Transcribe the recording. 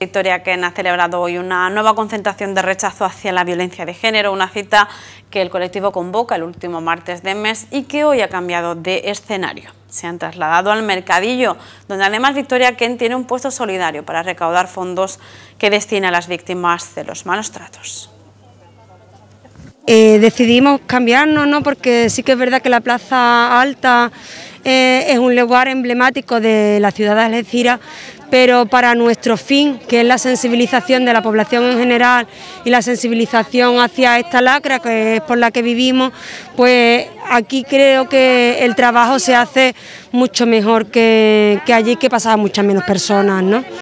Victoria Ken ha celebrado hoy una nueva concentración de rechazo hacia la violencia de género, una cita que el colectivo convoca el último martes de mes y que hoy ha cambiado de escenario. Se han trasladado al Mercadillo, donde además Victoria Ken tiene un puesto solidario para recaudar fondos que destina a las víctimas de los malos tratos. Eh, decidimos cambiarnos, ¿no? porque sí que es verdad que la Plaza Alta eh, es un lugar emblemático de la ciudad de Algeciras, pero para nuestro fin, que es la sensibilización de la población en general y la sensibilización hacia esta lacra que es por la que vivimos, pues aquí creo que el trabajo se hace mucho mejor que, allí que pasaba muchas menos personas.